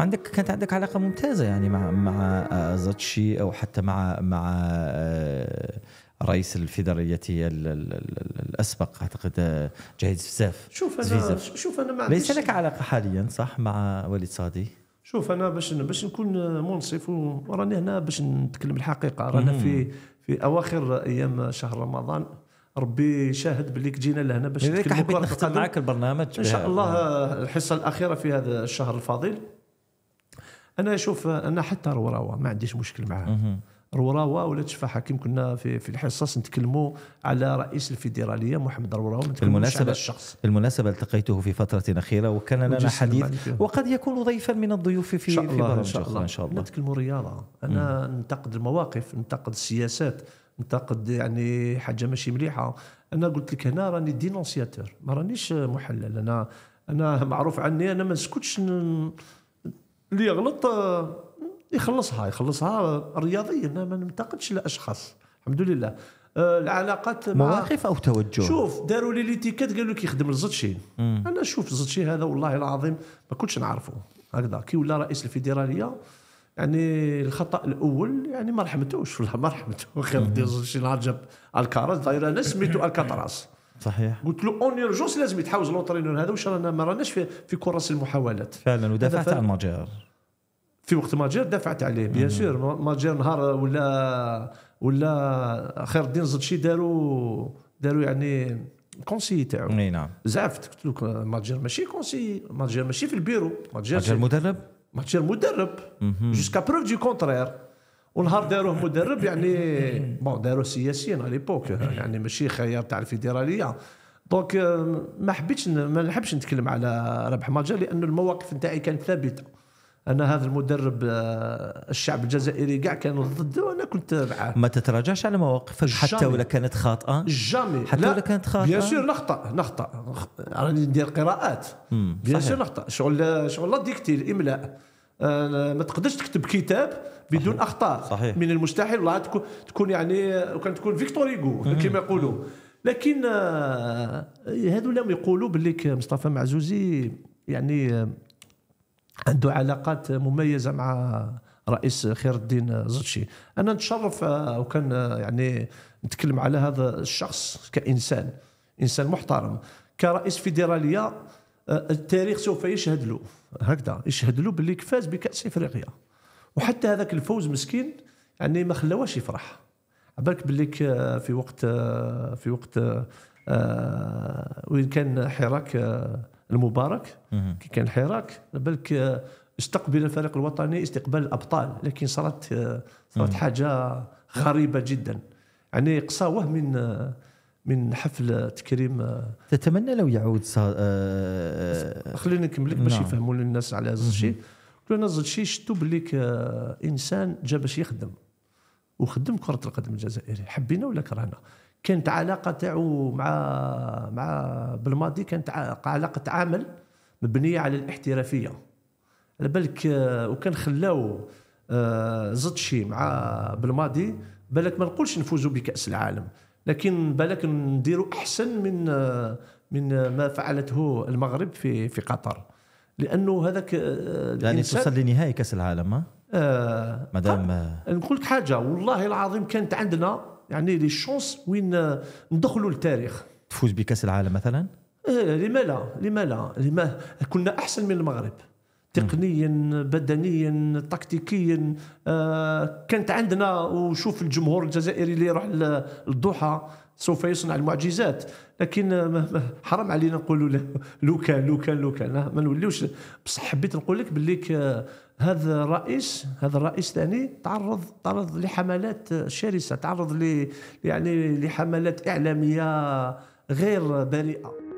عندك كانت عندك علاقه ممتازه يعني مع مع آه، زاتشي او حتى مع مع آه، رئيس الفيدرالية الاسبق اعتقد جاهز بزاف شوف انا زفزاف. شوف انا ما ليس لك علاقه حاليا صح مع وليد صادي شوف انا باش باش نكون منصف وراني هنا باش نتكلم الحقيقه رانا في في اواخر ايام شهر رمضان ربي شاهد باللي جينا لهنا باش نتكلم حبيت نختم معك البرنامج ان شاء الله الحصه الاخيره في هذا الشهر الفضيل انا شوف انا حتى روراوا ما عنديش مشكل معاه روراوا ولا تشفى كيما كنا في في الحصص نتكلموا على رئيس الفيدراليه محمد روراوا بالمناسبه الشخص بالمناسبه التقيته في فتره اخيره وكان لنا حديث وقد يكون ضيفا من الضيوف في شاء الله ان شاء الله ان شاء الله نتكلموا رياضه انا ننتقد المواقف ننتقد السياسات ننتقد يعني حاجه ماشي مليحه انا قلت لك هنا راني دينونسياتور ما رانيش محلل انا انا معروف عني انا ما نسكتش اللي يغلط آه، يخلصها يخلصها رياضيا ما ننتقدش الاشخاص الحمد لله آه، العلاقات مع مواقف او توجه شوف داروا لي ليتيكات قالوا لك يخدم الزتشي انا شوف الزطشي هذا والله العظيم ما كنتش نعرفه هكذا كي ولا رئيس الفيدراليه يعني الخطا الاول يعني ما رحمتوش والله ما رحمته خير شي نهار جاب الكاراز داير انا سميتو الكاتراس صحيح قلت له اون ايرجونس لازم يتحوز لونترينور هذا واش رانا ما راناش في, في كراس المحاولات فعلا ودافعت عن ماجير في وقت ماجير دفعت عليه بيان سور ماجير نهار ولا ولا خير الدين زدشي داروا داروا يعني كونسي تاعو اي نعم زعفت قلت لك ماجير ماشي كونسي ماجير ماشي في البيرو ماجير مدرب ماجير مدرب جوسكا بروف دي كونترير ونهار داروه مدرب يعني بون داروه سياسيا على ليبوك يعني ماشي خيار تاع الفيدراليه دونك ما حبيتش ما نحبش نتكلم على ربح ماجر لان المواقف نتاعي كانت ثابته انا هذا المدرب آه، الشعب الجزائري كاع كانوا ضده وانا كنت معاه ما تتراجعش على مواقفك حتى ولا كانت خاطئه جامي حتى ولا كانت خاطئه بيان سور نخطا نخطا راني ندير قراءات بيان سور نخطا شغل شغل لا ديكتي الاملاء آه، ما تقدرش تكتب كتاب بدون اخطاء صحيح. من المستحيل والله تكون يعني وكان تكون فيكتور ايغو كما يقولوا لكن آه، هذو لم يقولوا بلي مصطفى معزوزي يعني عنده علاقات مميزه مع رئيس خير الدين زوتشي انا نتشرف آه، وكان آه، يعني نتكلم على هذا الشخص كانسان انسان محترم كرئيس فيدراليه آه، التاريخ سوف يشهد له هكذا يشهد له باللي فاز بكاس افريقيا وحتى هذاك الفوز مسكين يعني ما خلاوش يفرح عبالك بليك في وقت في وقت وين كان حراك المبارك كي كان الحراك بالك آه، استقبل الفريق الوطني استقبال الابطال لكن صارت آه، صارت حاجه غريبه جدا يعني قصاوه من آه، من حفل تكريم تتمنى لو يعود صار آه... خليني نكمل لك باش نعم. يفهموا الناس على هذا الشيء كلنا زد شيء شتو بليك انسان جا باش يخدم وخدم كره القدم الجزائري حبينا ولا كرهنا كانت علاقه تاعو مع مع بالماضي كانت علاقه عمل مبنيه على الاحترافيه على بالك آه، وكان خلاو آه، زطشي مع بالماضي بالك ما نقولش نفوزوا بكاس العالم لكن بالك نديروا احسن من آه، من ما فعلته المغرب في في قطر لانه هذاك يعني توصل لنهائي كاس العالم آه مدام طيب، آه. نقول لك حاجه والله العظيم كانت عندنا يعني لي شونس وين آه، ندخلوا للتاريخ تفوز بكاس العالم مثلا آه لما لا لما لا لما كنا احسن من المغرب تقنيا بدنيا تكتيكيا آه، كانت عندنا وشوف الجمهور الجزائري اللي يروح للضحى سوف يصنع المعجزات لكن آه، حرام علينا نقولوا لو كان لو كان لو كان ما نوليوش بصح حبيت نقول لك باللي هذا الرئيس هذا الرئيس ثاني تعرض تعرض لحملات شرسه تعرض ل يعني لحملات اعلاميه غير بريئه